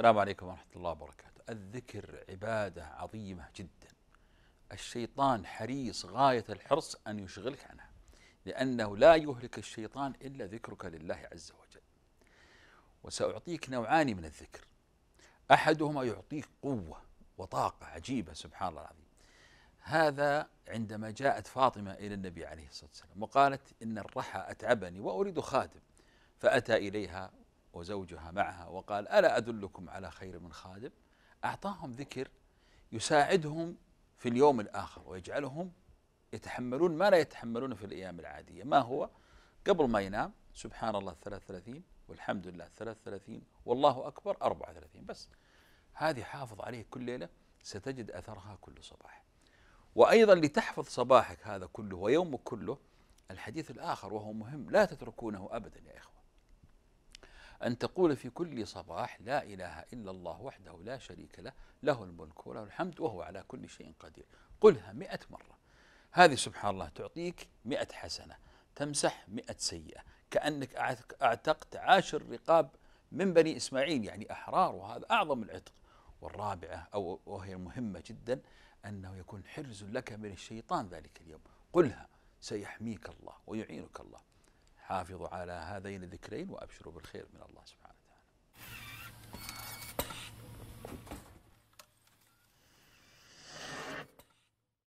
السلام عليكم ورحمة الله وبركاته الذكر عبادة عظيمة جدا الشيطان حريص غاية الحرص أن يشغلك عنها لأنه لا يهلك الشيطان إلا ذكرك لله عز وجل وسأعطيك نوعان من الذكر أحدهما يعطيك قوة وطاقة عجيبة سبحان الله العظيم هذا عندما جاءت فاطمة إلى النبي عليه الصلاة والسلام وقالت إن الرحى أتعبني وأريد خادم فأتى إليها وزوجها معها وقال ألا أدلكم على خير من خادم أعطاهم ذكر يساعدهم في اليوم الآخر ويجعلهم يتحملون ما لا يتحملون في الأيام العادية ما هو قبل ما ينام سبحان الله 33 والحمد لله 33 والله أكبر 34 بس هذه حافظ عليه كل ليلة ستجد أثرها كل صباح وأيضا لتحفظ صباحك هذا كله ويومك كله الحديث الآخر وهو مهم لا تتركونه أبدا يا إخوة أن تقول في كل صباح لا إله إلا الله وحده لا شريك له له الملك وله الحمد وهو على كل شيء قدير قلها مئة مرة هذه سبحان الله تعطيك مئة حسنة تمسح مئة سيئة كأنك أعتقت عاشر رقاب من بني إسماعيل يعني أحرار وهذا أعظم العتق والرابعة أو وهي مهمة جدا أنه يكون حرز لك من الشيطان ذلك اليوم قلها سيحميك الله ويعينك الله حافظوا على هذين الذكرين وأبشروا بالخير من الله سبحانه